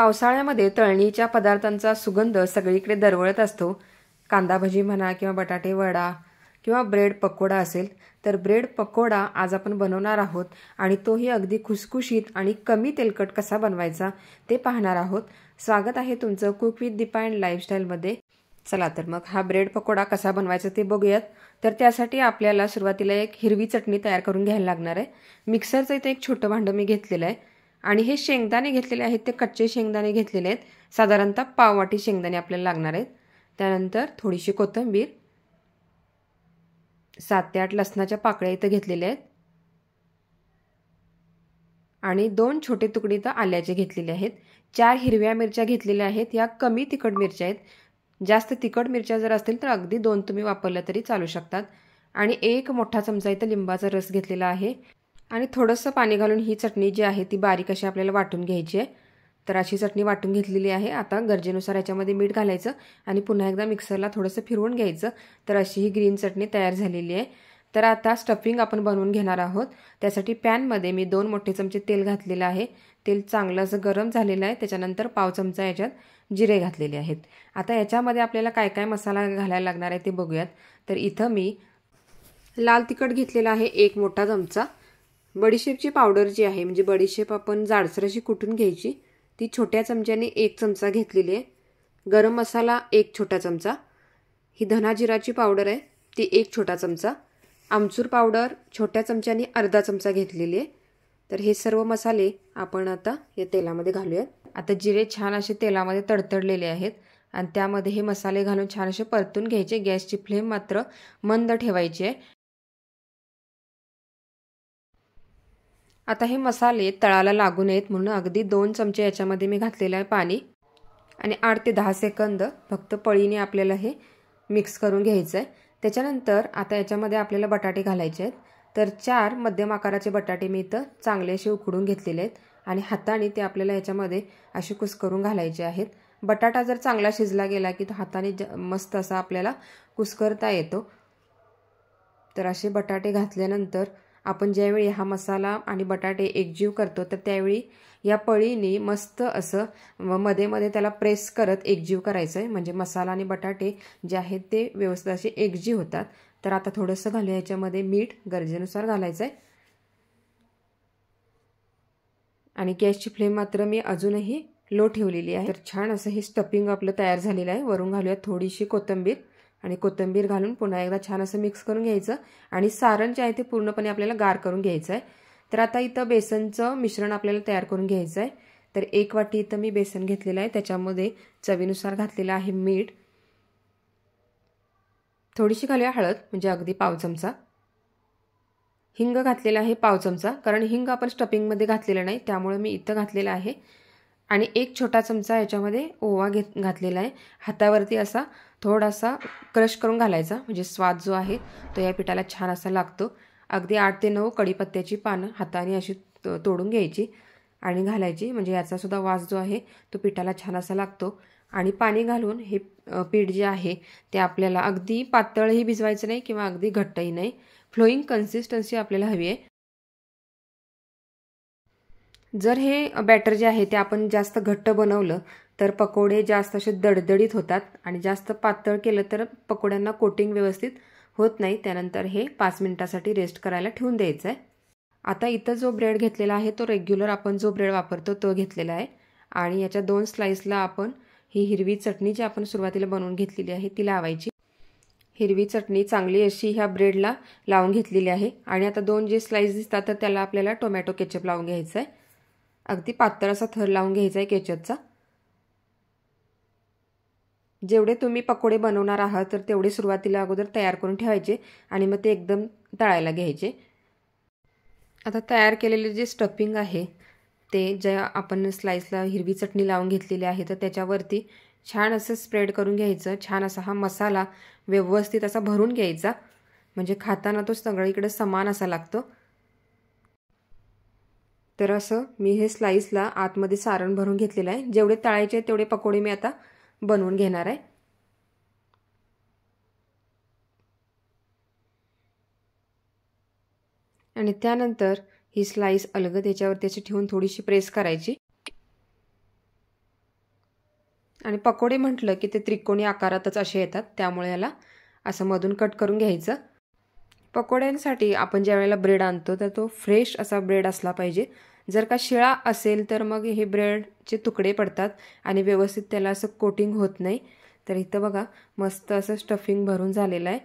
पावसाळ्यामध्ये तळणीच्या पदार्थांचा सुगंध सगळीकडे दरवळत असतो कांदा भजी म्हणा किंवा बटाटे वडा किंवा ब्रेड पकोडा असेल तर ब्रेड पकोडा आज आपण बनवणार आहोत आणि तोही अगदी खुसखुशीत आणि कमी तेलकट कसा बनवायचा ते पाहणार आहोत स्वागत आहे तुमचं कुक विथ दीपा अँड लाईफस्टाईलमध्ये चला तर मग हा ब्रेड पकोडा कसा बनवायचा ते बघूयात तर त्यासाठी आपल्याला सुरुवातीला एक हिरवी चटणी तयार करून घ्यायला लागणार आहे मिक्सरचं इथे एक छोटं भांडं मी घेतलेलं आहे आणि हे शेंगदाणे घेतलेले आहेत ते कच्चे शेंगदाणे घेतलेले आहेत साधारणतः पाववाटी शेंगदाणे आपल्याला लागणार आहेत त्यानंतर थोडीशी कोथिंबीर सात ते आठ लसणाच्या पाकळ्या इथं घेतलेल्या आहेत आणि दोन छोटे तुकडे इथं आल्याचे घेतलेले आहेत चार हिरव्या मिरच्या घेतलेल्या आहेत या कमी तिखट मिरच्या आहेत जास्त तिखट मिरच्या जर असतील तर अगदी दोन तुम्ही वापरल्या तरी चालू शकतात आणि एक मोठा चमचा इथं लिंबाचा रस घेतलेला आहे आणि थोडंसं पाणी घालून ही चटणी जी आहे ती बारीक अशी आपल्याला वाटून घ्यायची आहे तर अशी चटणी वाटून घेतलेली आहे आता गरजेनुसार याच्यामध्ये मीठ घालायचं आणि पुन्हा एकदा मिक्सरला थोडंसं फिरवून घ्यायचं तर अशी ही ग्रीन चटणी तयार झालेली आहे तर आता स्टफिंग आपण बनवून घेणार आहोत त्यासाठी पॅनमध्ये मी दोन मोठे चमचे तेल घातलेलं आहे तेल चांगलं असं गरम झालेलं आहे त्याच्यानंतर पाव चमचा याच्यात जिरे घातलेले आहेत आता याच्यामध्ये आपल्याला काय काय मसाला घालायला लागणार आहे ते बघूयात तर इथं मी लाल तिखट घेतलेला आहे एक मोठा चमचा बडीशेपची पावडर जी आहे म्हणजे बडीशेप आपण जाडसराशी कुठून कुटून घ्यायची ती छोट्या चमच्याने एक चमचा घेतलेली आहे गरम मसाला एक छोटा चमचा ही धनाजिराची पावडर आहे ती एक छोटा चमचा आमचूर पावडर छोट्या चमच्याने अर्धा चमचा घेतलेली आहे तर हे सर्व मसाले आपण आता या तेलामध्ये घालूयात आता जिरे छान असे तेलामध्ये तडतडलेले आहेत आणि त्यामध्ये हे मसाले घालून छान असे परतून घ्यायचे गॅसची फ्लेम मात्र मंद ठेवायची आहे आता हे मसाले तळाला लागू नयेत म्हणून अगदी दोन चमचे याच्यामध्ये मी घातलेलं आहे पाणी आणि आठ ते दहा सेकंद फक्त पळीने आपल्याला हे मिक्स करून घ्यायचं आहे त्याच्यानंतर आता याच्यामध्ये आपल्याला बटाटे घालायचे आहेत तर चार मध्यम आकाराचे बटाटे मी इथं चांगले असे उकडून घेतलेले आहेत आणि हाताने ते आपल्याला याच्यामध्ये असे कुसकरून घालायचे आहेत बटाटा जर चांगला शिजला गेला की तो हाताने ज मस्त असा आपल्याला कुसकरता येतो तर असे बटाटे घातल्यानंतर आपण ज्यावेळी हा मसाला आणि बटाटे एकजीव करतो तर त्यावेळी या पळीने मस्त असं मध्ये मध्ये त्याला प्रेस करत एकजीव करायचं आहे म्हणजे मसाला आणि बटाटे जे आहेत ते व्यवस्थित असे एकजीव होतात तर आता थोडंसं घालूया याच्यामध्ये मीठ गरजेनुसार घालायचं आहे आणि गॅसची फ्लेम मात्र मी अजूनही लो ठेवलेली आहे तर छान असं हे स्टफिंग आपलं तयार झालेलं आहे वरून घालूयात थोडीशी कोथिंबीर आणि कोथिंबीर घालून पुन्हा एकदा छान असं मिक्स करून घ्यायचं आणि सारण जे आहे ते पूर्णपणे आपल्याला गार करून घ्यायचं आहे तर आता इथं बेसनचं मिश्रण आपल्याला तयार करून घ्यायचं आहे तर एक वाटी इथं मी बेसन घेतलेलं आहे त्याच्यामध्ये चवीनुसार घातलेलं आहे मीठ थोडीशी घालूया हळद म्हणजे अगदी पाव चमचा हिंग घातलेला आहे पाव चमचा कारण हिंग आपण स्टपिंगमध्ये घातलेलं नाही त्यामुळे मी इथं घातलेलं आहे आणि एक छोटा चमचा याच्यामध्ये ओवा घेत घातलेला आहे हातावरती असा थोडासा क्रश करून घालायचा म्हणजे स्वाद जो आहे तो या पिठाला छान असा लागतो अगदी आठ ते नऊ कडीपत्त्याची पानं हाताने अशी तोडून घ्यायची आणि घालायची म्हणजे याचासुद्धा वास जो आहे तो पिठाला छान असा लागतो आणि पाणी घालून हे पीठ जे आहे ते आपल्याला अगदी पातळही भिजवायचं नाही किंवा अगदी घट्टही नाही फ्लोईंग कन्सिस्टन्सी आपल्याला हवी आहे जर हे बॅटर जे आहे ते आपण जास्त घट्ट बनवलं तर पकोडे जास्त असे दडदडीत होतात आणि जास्त पातळ केलं तर पकोड्यांना कोटिंग व्यवस्थित होत नाही त्यानंतर हे पाच मिनिटासाठी रेस्ट करायला ठेवून द्यायचं आहे आता इथं जो ब्रेड घेतलेला आहे तो रेग्युलर आपण जो ब्रेड वापरतो तो घेतलेला आहे आणि याच्या दोन स्लाईसला आपण ही हिरवी चटणी जी आपण सुरुवातीला बनवून घेतलेली आहे ती लावायची हिरवी चटणी चांगली अशी ह्या ब्रेडला लावून घेतलेली आहे आणि आता दोन जे स्लाईस दिसतात तर त्याला आपल्याला टोमॅटो केचप लावून घ्यायचं आहे अगदी पातळ असा थर लावून घ्यायचा आहे केचपचा जेवढे तुम्ही पकोडे बनवणार आहात तर तेवढे सुरुवातीला अगोदर तयार करून ठेवायचे आणि मग ते एकदम तळायला घ्यायचे आता तयार केलेले जे स्टफिंग आहे ते ज्या आपण स्लाईसला हिरवी चटणी लावून घेतलेली आहे तर त्याच्यावरती छान असं स्प्रेड करून घ्यायचं छान असा हा मसाला व्यवस्थित असा भरून घ्यायचा म्हणजे खाताना तो सगळीकडे समान असा लागतो तर असं मी हे स्लाईसला आतमध्ये सारण भरून घेतलेलं आहे जेवढे तळायचे तेवढे पकोडे मी आता बनवून घेणार आहे आणि त्यानंतर ही स्लाइस अलग त्याच्यावर त्याची ठेवून थोडीशी प्रेस करायची आणि पकोडे म्हटलं की ते त्रिकोणी आकारातच असे येतात त्यामुळे याला असं मधून कट करून घ्यायचं पकोड्यांसाठी आपण ज्या वेळेला ब्रेड आणतो तर तो फ्रेश असा ब्रेड असला पाहिजे जर का शिळा असेल तर मग हे ब्रेडचे तुकडे पडतात आणि व्यवस्थित त्याला असं कोटिंग होत नाही तर इथं बघा मस्त असं स्टफिंग भरून झालेलं आहे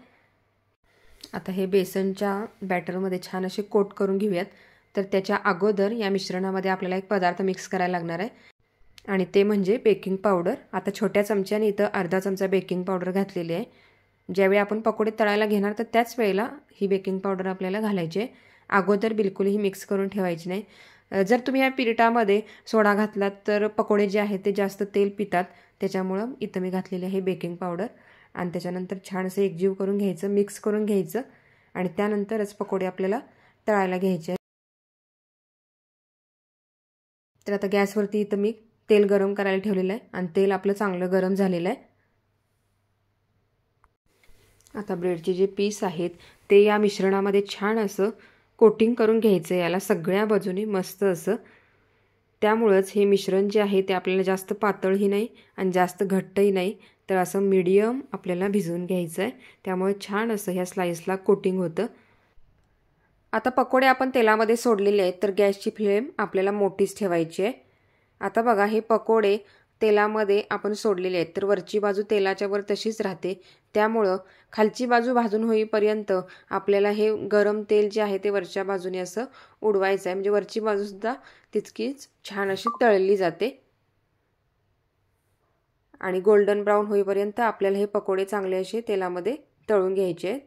आता हे बेसनच्या बॅटरमध्ये छान असे कोट करून घेऊयात तर त्याच्या अगोदर या मिश्रणामध्ये आपल्याला एक पदार्थ मिक्स करायला लागणार आहे आणि ते म्हणजे बेकिंग पावडर आता छोट्या चमच्याने इथं अर्धा चमचा बेकिंग पावडर घातलेली आहे ज्यावेळी आपण पकोडे तळायला घेणार तर त्याच वेळेला ही बेकिंग पावडर आपल्याला घालायची आहे अगोदर बिलकुलही ही मिक्स करून ठेवायची नाही जर तुम्ही या पिरिटामध्ये सोडा घातलात तर पकोडे जे आहेत ते जास्त तेल पितात त्याच्यामुळं इथं मी घातलेले आहे बेकिंग पावडर आणि त्याच्यानंतर छान असं एकजीव करून घ्यायचं मिक्स करून घ्यायचं आणि त्यानंतरच पकोडे आपल्याला तळायला घ्यायचे तर आता गॅसवरती इथं मी तेल गरम करायला ठेवलेलं आहे आणि तेल आपलं चांगलं गरम झालेलं आहे आता ब्रेडचे जे पीस आहेत ते या मिश्रणामध्ये छान असं कोटिंग करून घ्यायचं आहे याला सगळ्या बाजूने मस्त असं त्यामुळंच हे मिश्रण जे आहे ते आपल्याला जास्त पातळही नाही आणि जास्त घट्टही नाही तर असं मीडियम आपल्याला भिजवून घ्यायचं आहे त्यामुळे छान असं ह्या स्लाईसला कोटिंग होतं आता पकोडे आपण तेलामध्ये सोडलेले आहेत तर गॅसची फ्लेम आपल्याला मोठीच ठेवायची आहे आता बघा हे पकोडे तेलामध्ये आपण सोडलेली आहेत तर वरची बाजू तेलाच्यावर तशीच राहते त्यामुळं खालची बाजू भाजून होईपर्यंत आपल्याला हे गरम तेल जे आहे ते वरच्या बाजूने असं उडवायचं आहे म्हणजे वरची बाजूसुद्धा तितकीच छान अशी तळली जाते आणि गोल्डन ब्राऊन होईपर्यंत आपल्याला हे पकोडे चांगले असे तेलामध्ये तळून घ्यायचे आहेत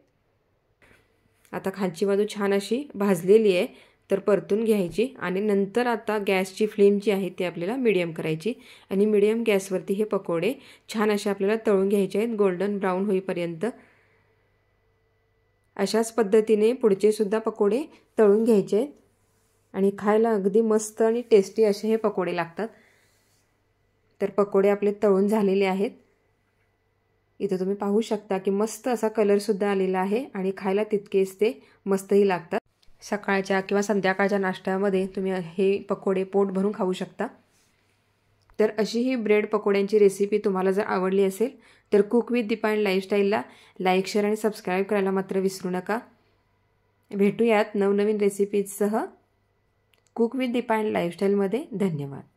आता खालची बाजू छान अशी भाजलेली आहे तर परतून घ्यायची आणि नंतर आता गॅसची फ्लेम जी आहे ती आपल्याला मिडियम करायची आणि मिडियम गॅसवरती हे पकोडे छान असे आपल्याला तळून घ्यायचे आहेत गोल्डन ब्राऊन होईपर्यंत अशाच पद्धतीने पुढचेसुद्धा पकोडे तळून घ्यायचे आहेत आणि खायला अगदी मस्त आणि टेस्टी असे हे पकोडे लागतात तर पकोडे आपले तळून झालेले आहेत इथं तुम्ही पाहू शकता की मस्त असा कलरसुद्धा आलेला आहे आणि खायला तितकेच ते मस्तही लागतात सकाळच्या किंवा संध्याकाळच्या नाश्त्यामध्ये तुम्ही हे पकोडे पोट भरून खाऊ शकता तर अशी ही ब्रेड पकोड्यांची रेसिपी तुम्हाला जर आवडली असेल तर कुक विथ दीपा अँड लाईफस्टाईलला लाईक शेअर आणि सबस्क्राईब करायला मात्र विसरू नका भेटूयात नवनवीन रेसिपीजसह कुक विथ दीपा अँड लाईफस्टाईलमध्ये धन्यवाद